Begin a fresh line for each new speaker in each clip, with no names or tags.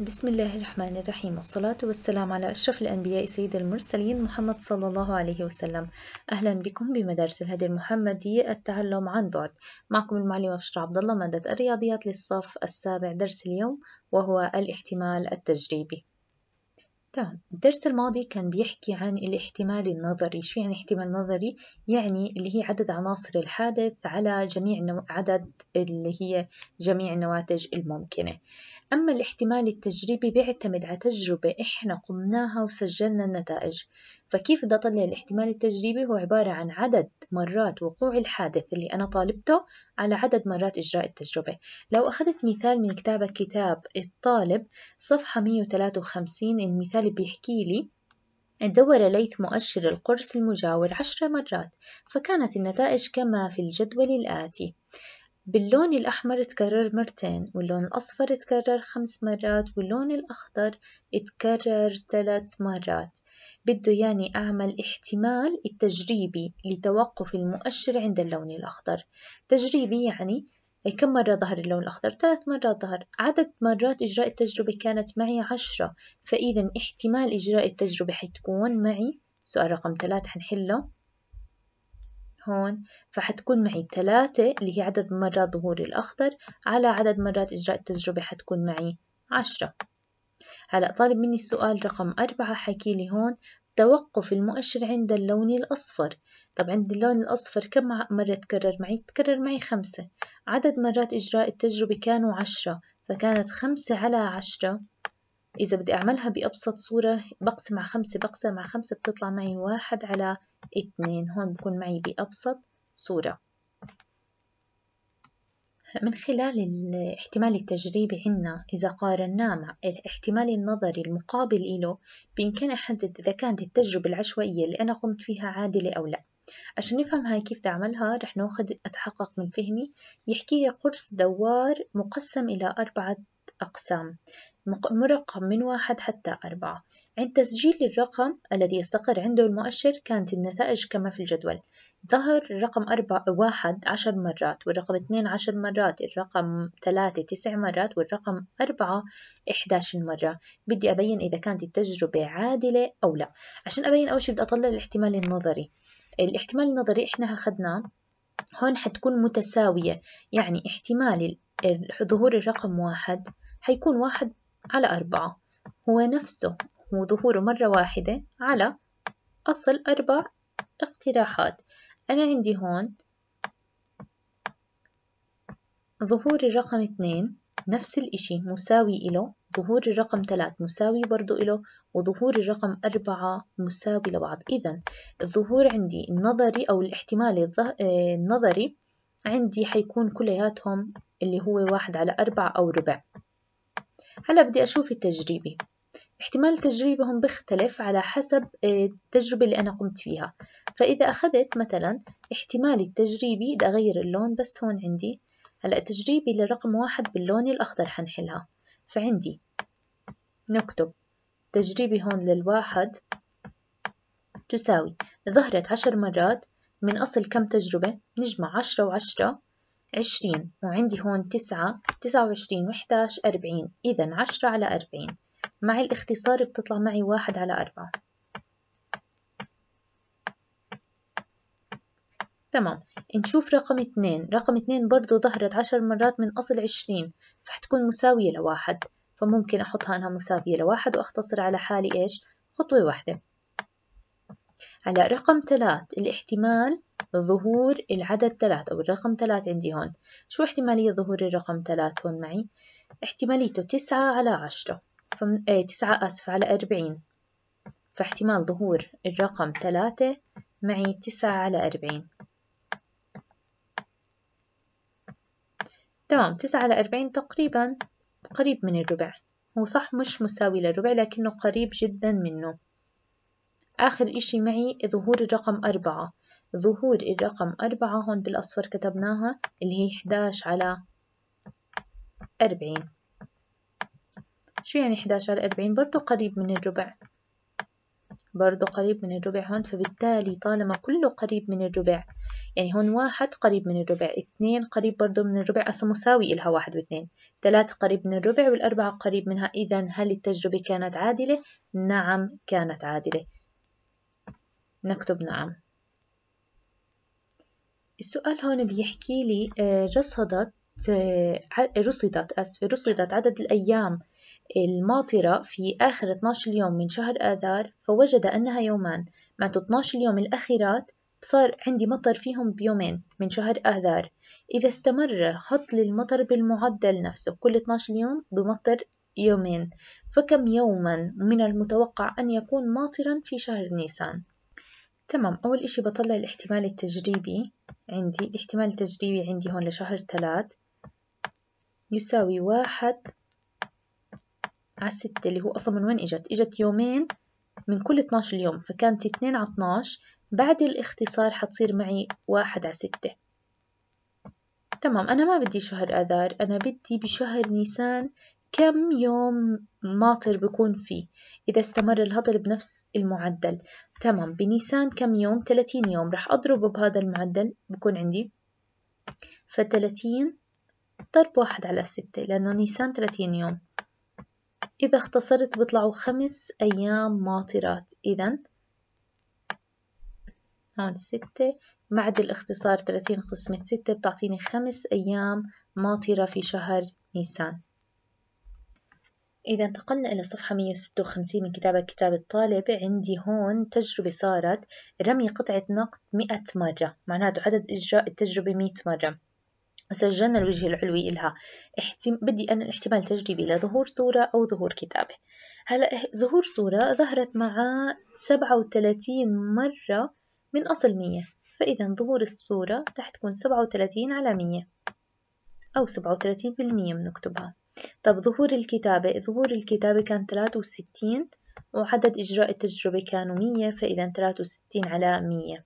بسم الله الرحمن الرحيم والصلاة والسلام على أشرف الأنبياء سيد المرسلين محمد صلى الله عليه وسلم أهلا بكم بمدارس الهدي المحمدي التعلم عن بعد معكم المعلمة بشرى عبد الله مادة الرياضيات للصف السابع درس اليوم وهو الاحتمال التجريبي تمام الدرس الماضي كان بيحكي عن الاحتمال النظري شو يعني احتمال نظري يعني اللي هي عدد عناصر الحادث على جميع عدد اللي هي جميع النواتج الممكنة أما الاحتمال التجريبي بيعتمد على تجربة إحنا قمناها وسجلنا النتائج فكيف بدي أطلع الاحتمال التجريبي هو عبارة عن عدد مرات وقوع الحادث اللي أنا طالبته على عدد مرات إجراء التجربة لو أخذت مثال من كتابة كتاب الطالب صفحة 153 المثال بيحكي لي دور ليث مؤشر القرص المجاور عشر مرات فكانت النتائج كما في الجدول الآتي باللون الأحمر تكرر مرتين واللون الأصفر تكرر خمس مرات واللون الأخضر تكرر ثلاث مرات بده يعني أعمل احتمال التجريبي لتوقف المؤشر عند اللون الأخضر تجريبي يعني كم مرة ظهر اللون الأخضر؟ ثلاث مرات ظهر عدد مرات إجراء التجربة كانت معي عشرة فإذا احتمال إجراء التجربة حتكون معي سؤال رقم ثلاث حنحله هون فحتكون معي ثلاثة اللي هي عدد مرات ظهوري الأخضر على عدد مرات إجراء التجربة حتكون معي عشرة هلأ طالب مني السؤال رقم أربعة حكي لي هون توقف المؤشر عند اللون الأصفر طب عند اللون الأصفر كم مرة تكرر معي؟ تكرر معي خمسة عدد مرات إجراء التجربة كانوا عشرة فكانت خمسة على عشرة إذا بدي أعملها بأبسط صورة بقسم على خمسة بقسم على خمسة بتطلع معي واحد على اتنين هون بكون معي بأبسط صورة من خلال الاحتمال التجريبي عنا إذا قارناه مع الاحتمال النظري المقابل إله بإمكاني أحدد إذا كانت التجربة العشوائية اللي أنا قمت فيها عادلة أو لا عشان نفهم هاي كيف تعملها رح ناخد أتحقق من فهمي بيحكي لي قرص دوار مقسم إلى أربعة أقسام مرقم من واحد حتى أربعة عند تسجيل الرقم الذي يستقر عنده المؤشر كانت النتائج كما في الجدول ظهر رقم أربعة واحد عشر مرات والرقم اثنين عشر مرات الرقم ثلاثة تسع مرات والرقم أربعة إحداش مرة بدي أبين إذا كانت التجربة عادلة أو لا عشان أبين أول شي بدي أطلع الاحتمال النظري الاحتمال النظري إحنا أخذناه هون حتكون متساوية يعني احتمال ظهور الرقم واحد حيكون واحد على أربعة هو نفسه هو ظهوره مرة واحدة على أصل أربع اقتراحات أنا عندي هون ظهور الرقم اثنين نفس الإشي مساوي إله ظهور الرقم 3 مساوي برضو إله وظهور الرقم 4 مساوي لبعض إذا الظهور عندي النظري أو الاحتمال آه، النظري عندي حيكون كلياتهم اللي هو واحد على أربعة أو ربع هلا بدي أشوف التجريبي احتمال تجريبهم بيختلف على حسب آه، التجربة اللي أنا قمت فيها فإذا أخذت مثلا احتمالي التجريبي بدي أغير اللون بس هون عندي هلا تجريبي للرقم واحد باللون الأخضر حنحلها فعندي نكتب تجريبي هون للواحد تساوي ظهرت عشر مرات من أصل كم تجربة نجمع عشرة وعشرة عشرين وعندي هون تسعة تسعة وعشرين وحداش أربعين إذا عشرة على أربعين مع الاختصار بتطلع معي واحد على أربعة تمام نشوف رقم اثنين رقم اثنين برضو ظهرت عشر مرات من أصل عشرين فحتكون مساوية لواحد فممكن أحطها أنها مساوية لواحد وأختصر على حالي إيش خطوة واحدة هلا رقم ثلاث الاحتمال ظهور العدد ثلاث أو الرقم ثلاث عندي هون شو احتمالية ظهور الرقم ثلاث هون معي احتماليته تسعة على عشرة فم... ايه تسعة آسف على أربعين فاحتمال ظهور الرقم ثلاثة معي تسعة على أربعين تمام تسعة على أربعين تقريبا قريب من الربع هو صح مش مساوي للربع لكنه قريب جدا منه آخر إشي معي ظهور الرقم أربعة ظهور الرقم أربعة هون بالأصفر كتبناها اللي هي 11 على 40 شو يعني 11 على 40 برضو قريب من الربع برضو قريب من الربع هون فبالتالي طالما كله قريب من الربع يعني هون واحد قريب من الربع اثنين قريب برضو من الربع أصلا مساوي إلها واحد واثنين ثلاثة قريب من الربع والأربعة قريب منها إذا هل التجربة كانت عادلة؟ نعم كانت عادلة نكتب نعم السؤال هون بيحكي لي آه، رصدت آه، رصدت أسف رصدت عدد الأيام الماطرة في آخر 12 يوم من شهر آذار فوجد أنها يومان معناته 12 يوم الأخيرات صار عندي مطر فيهم بيومين من شهر آذار إذا استمر هطل المطر بالمعدل نفسه كل 12 يوم بمطر يومين فكم يوما من المتوقع أن يكون ماطرا في شهر نيسان تمام أول إشي بطلع الاحتمال التجريبي عندي الاحتمال التجريبي عندي هون لشهر ثلاث يساوي واحد على ستة اللي هو أصلا من وين إجت؟ إجت يومين من كل 12 يوم فكانت 2 على 12 بعد الاختصار حتصير معي 1 على 6 تمام أنا ما بدي شهر آذار أنا بدي بشهر نيسان كم يوم ماطر بكون فيه إذا استمر الهطل بنفس المعدل تمام بنيسان كم يوم 30 يوم رح أضرب بهذا المعدل بكون عندي ف30 ضرب واحد على ستة لأنه نيسان ثلاثين يوم إذا اختصرت بيطلعوا خمس أيام ماطرات إذا هون ستة بعد الاختصار ثلاثين قسمة ستة بتعطيني خمس أيام ماطرة في شهر نيسان إذا انتقلنا إلى صفحة 156 من كتابة كتاب الطالب عندي هون تجربة صارت رمي قطعة نقد 100 مرة معناته عدد إجراء التجربة 100 مرة وسجلنا الوجه العلوي إلها احتم... بدي أنا الاحتمال تجريبي لظهور صورة أو ظهور كتابة هلا ظهور صورة ظهرت مع 37 مرة من أصل 100 فإذا ظهور الصورة رح تكون 37 على 100 أو 37% بنكتبها طب ظهور الكتابة ظهور الكتابة كان 63 وعدد إجراء التجربة كانوا 100 فإذا 63 على 100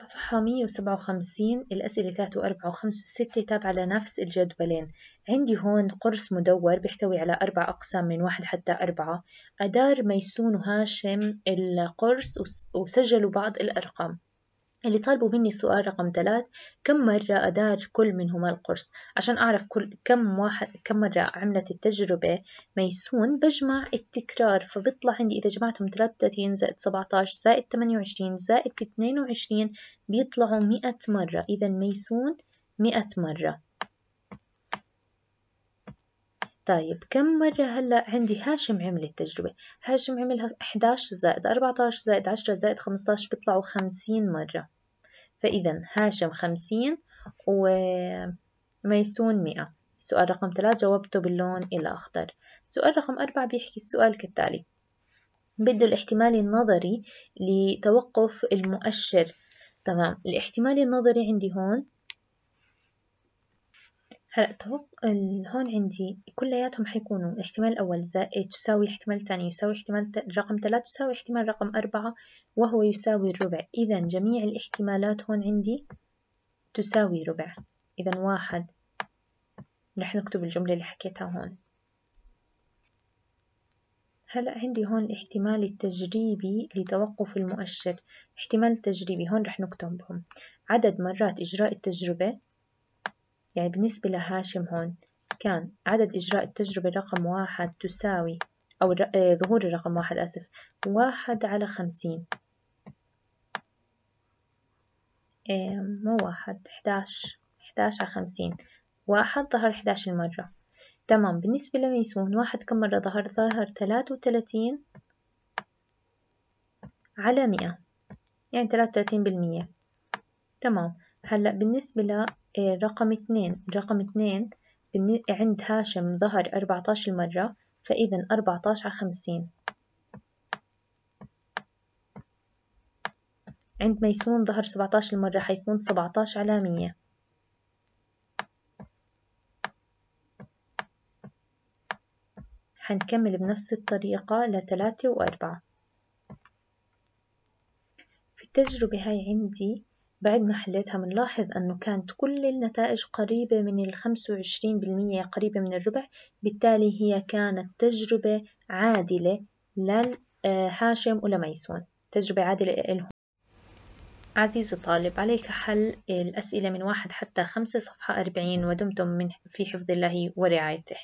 صفحة 157 الأسئلة 3 و 4 و 5 و 6 تابعة لنفس الجدولين عندي هون قرص مدور بيحتوي على أربع أقسام من واحد حتى أربعة أدار ميسون وهاشم القرص وسجلوا بعض الأرقام اللي طالبوا مني السؤال رقم ثلاث كم مرة أدار كل منهما القرص عشان أعرف كل كم واحد كم مرة عملت التجربة ميسون بجمع التكرار فبيطلع عندي إذا جمعتهم 33 زائد 17 زائد 28 زائد 22 بيطلعوا 100 مرة إذا ميسون 100 مرة طيب كم مرة هلأ عندي هاشم عمل التجربة هاشم عملها 11 زائد 14 زائد 10 زائد 15 بيطلعوا 50 مرة فإذا هاشم 50 وميسون 100 سؤال رقم 3 جاوبته باللون الأخضر سؤال رقم 4 بيحكي السؤال كالتالي بده الاحتمال النظري لتوقف المؤشر تمام الاحتمال النظري عندي هون هلا هون عندي كلياتهم حيكونوا الاحتمال الأول زائد تساوي الاحتمال الثاني يساوي احتمال رقم ثلاثة تساوي احتمال رقم أربعة وهو يساوي الربع إذا جميع الاحتمالات هون عندي تساوي ربع إذا واحد رح نكتب الجملة اللي حكيتها هون هلا عندي هون الاحتمال التجريبي لتوقف المؤشر احتمال تجريبي هون رح نكتبهم عدد مرات إجراء التجربة يعني بالنسبة لهاشم هون كان عدد إجراء التجربة رقم واحد تساوي أو آه، ظهور الرقم واحد آسف واحد على خمسين آه، مو واحد إحداش إحداش على خمسين واحد ظهر إحداش المرة تمام بالنسبة لميسون واحد كم مرة ظهر ظهر ثلاثة وثلاثين على مئة يعني ثلاثة وثلاثين بالمية تمام هلأ بالنسبة إيه، رقم اثنين رقم اثنين عند هاشم ظهر عشر مرة فإذا أربعتاش على خمسين عند ميسون ظهر عشر مرة حيكون سبعتاش على مية حنكمل بنفس الطريقة لثلاثة وأربعة في التجربة هاي عندي بعد ما حليتها منلاحظ أنه كانت كل النتائج قريبة من الخمسة وعشرين بالمية قريبة من الربع بالتالي هي كانت تجربة عادلة لهاشم آه، ولميسون تجربة عادلة لهم عزيزي الطالب عليك حل الأسئلة من واحد حتى خمسة صفحة أربعين ودمتم من في حفظ الله ورعايته